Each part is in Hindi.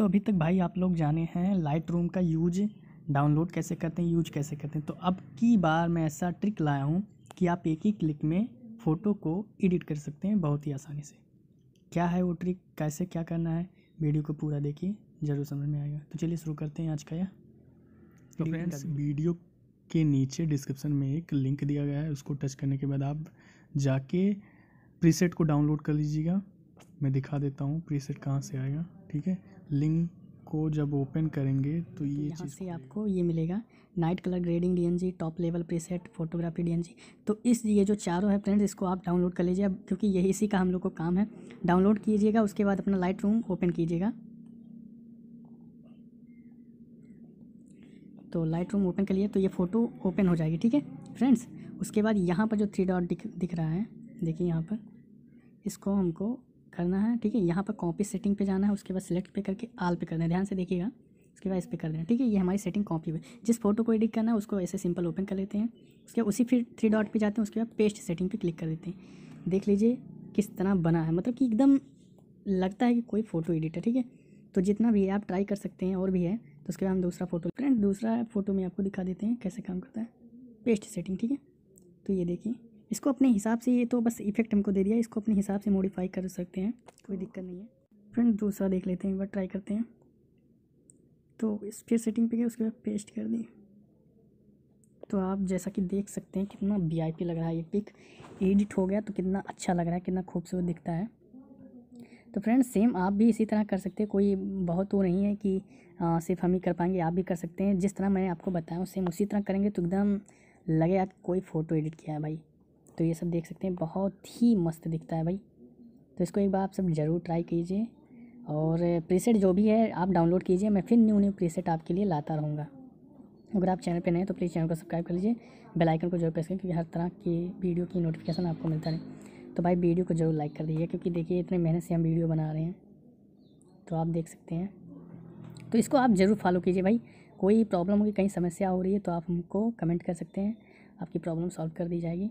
तो अभी तक भाई आप लोग जाने हैं लाइट रूम का यूज डाउनलोड कैसे करते हैं यूज कैसे करते हैं तो अब की बार मैं ऐसा ट्रिक लाया हूँ कि आप एक ही क्लिक में फ़ोटो को एडिट कर सकते हैं बहुत ही आसानी से क्या है वो ट्रिक कैसे क्या करना है वीडियो को पूरा देखिए ज़रूर समझ में आएगा तो चलिए शुरू करते हैं आज का यह तो फ्रेंड्स वीडियो के नीचे डिस्क्रिप्शन में एक लिंक दिया गया है उसको टच करने के बाद आप जाके प्रीसेट को डाउनलोड कर लीजिएगा मैं दिखा देता हूँ प्रीसेट कहाँ से आएगा ठीक है लिंक को जब ओपन करेंगे तो ये यहाँ से आपको ये मिलेगा night colour grading DNG top level preset photography DNG तो इस ये जो चारों है फ्रेंड्स इसको आप डाउनलोड कर लीजिए अब क्योंकि यही इसी का हम लोग को काम है डाउनलोड कीजिएगा उसके बाद अपना लाइट रूम ओपन कीजिएगा तो लाइट रूम ओपन कर लिए तो ये फ़ोटो ओपन हो जाएगी ठीक है फ्रेंड्स उसके बाद यहाँ पर जो थ्री डॉट दिख दिख रहा है देखिए यहाँ पर इसको हमको करना है ठीक है यहाँ पर कॉपी सेटिंग पे जाना है उसके बाद सेलेक्ट पे करके आल पे करना है ध्यान से देखिएगा उसके बाद इस पर कर देना ठीक है ये हमारी सेटिंग कॉपी हुई जिस फोटो को एडिट करना है उसको ऐसे सिंपल ओपन कर लेते हैं उसके उसी फिर थ्री डॉट पर जाते हैं उसके बाद पेस्ट सेटिंग पर क्लिक कर देते हैं देख लीजिए किस तरह बना है मतलब कि एकदम लगता है कि कोई फ़ोटो एडिट है ठीक है तो जितना भी है आप ट्राई कर सकते हैं और भी है तो उसके बाद हम दूसरा फ़ोटो फ्रेंड दूसरा फ़ोटो में आपको दिखा देते हैं कैसे काम करता है पेस्ट सेटिंग ठीक है तो ये देखिए इसको अपने हिसाब से ये तो बस इफेक्ट हमको दे दिया इसको अपने हिसाब से मॉडिफाई कर सकते हैं कोई दिक्कत नहीं है फ्रेंड दूसरा देख लेते हैं एक बार ट्राई करते हैं तो इस फिर सेटिंग पे गए उसके बाद पेस्ट कर दी तो आप जैसा कि देख सकते हैं कितना वी लग रहा है ये पिक एडिट हो गया तो कितना अच्छा लग रहा है कितना खूबसूरत दिखता है तो फ्रेंड सेम आप भी इसी तरह कर सकते हैं कोई बहुत वो नहीं है कि आ, सिर्फ हम ही कर पाएंगे आप भी कर सकते हैं जिस तरह मैंने आपको बताया सेम उसी तरह करेंगे तो एकदम लगेगा कोई फ़ोटो एडिट किया है भाई तो ये सब देख सकते हैं बहुत ही मस्त दिखता है भाई तो इसको एक बार आप सब ज़रूर ट्राई कीजिए और प्रीसेट जो भी है आप डाउनलोड कीजिए मैं फिर न्यू न्यू प्रीसेट आपके लिए लाता रहूँगा अगर आप चैनल पर नए तो प्लीज़ चैनल को सब्सक्राइब कर लीजिए बेल आइकन को जरूर प्रेस करें क्योंकि हर तरह की वीडियो की नोटिफिकेशन आपको मिलता रहे तो भाई वीडियो को जरूर लाइक कर दीजिए क्योंकि देखिए इतने मेहनत से हम वीडियो बना रहे हैं तो आप देख सकते हैं तो इसको आप ज़रूर फॉलो कीजिए भाई कोई प्रॉब्लम होगी कहीं समस्या हो रही है तो आप हमको कमेंट कर सकते हैं आपकी प्रॉब्लम सॉल्व कर दी जाएगी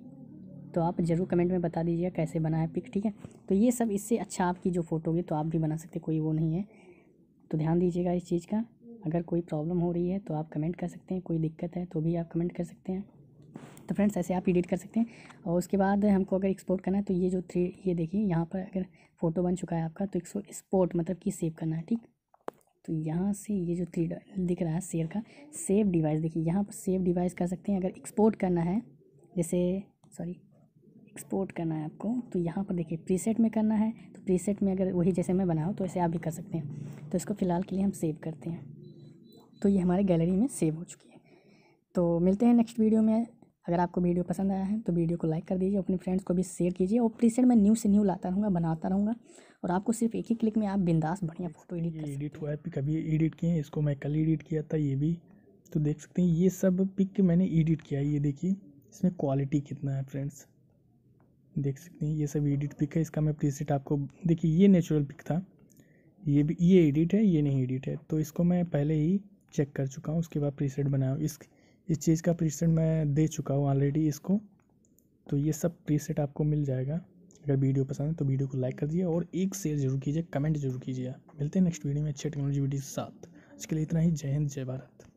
तो आप ज़रूर कमेंट में बता दीजिएगा कैसे बना है पिक ठीक है तो ये सब इससे अच्छा आपकी जो फ़ोटो होगी तो आप भी बना सकते कोई वो नहीं है तो ध्यान दीजिएगा इस चीज़ का अगर कोई प्रॉब्लम हो रही है तो आप कमेंट कर सकते हैं कोई दिक्कत है तो भी आप कमेंट कर सकते हैं तो फ्रेंड्स ऐसे आप एडिट कर सकते हैं और उसके बाद हमको अगर एक्सपोर्ट करना है तो ये जो थ्री ये देखिए यहाँ पर अगर फ़ोटो बन चुका है आपका तो इसको एक्सपोर्ट मतलब कि सेव करना है ठीक तो यहाँ से ये जो थ्री दिख रहा है शेयर का सेव डिवाइस देखिए यहाँ पर सेव डिवाइस कर सकते हैं अगर एक्सपोर्ट करना है जैसे सॉरी एक्सपोर्ट करना है आपको तो यहाँ पर देखिए प्रीसेट में करना है तो प्रीसेट में अगर वही जैसे मैं बनाऊँ तो ऐसे आप भी कर सकते हैं तो इसको फ़िलहाल के लिए हम सेव करते हैं तो ये हमारे गैलरी में सेव हो चुकी है तो मिलते हैं नेक्स्ट वीडियो में अगर आपको वीडियो पसंद आया है तो वीडियो को लाइक कर दीजिए अपने फ्रेंड्स को भी शेयर कीजिए और प्रीसेट मैं न्यू से न्यू लाता रहूँगा बनाता रहूँगा और आपको सिर्फ एक ही क्लिक में आप बिंदास बढ़िया फ़ोटो एडिट कर एडिट हुआ है पिक एडिट किए हैं इसको मैं कल एडिट किया था ये भी तो देख सकते हैं ये सब पिक मैंने एडिट किया है ये देखिए इसमें क्वालिटी कितना है फ्रेंड्स देख सकते हैं ये सब एडिट पिक है इसका मैं प्रीसेट आपको देखिए ये नेचुरल पिक था ये भी ये एडिट है ये नहीं एडिट है तो इसको मैं पहले ही चेक कर चुका हूँ उसके बाद प्रीसेट बनाया इस इस चीज़ का प्रीसेट मैं दे चुका हूँ ऑलरेडी इसको तो ये सब प्रीसेट आपको मिल जाएगा अगर वीडियो पसंद है तो वीडियो को लाइक कर दिए और एक शेयर जरूर कीजिए कमेंट जरूर कीजिए मिलते हैं नेक्स्ट वीडियो में अच्छे टेक्नोलॉजी वीडियो के साथ इसके लिए इतना ही जय हिंद जय भारत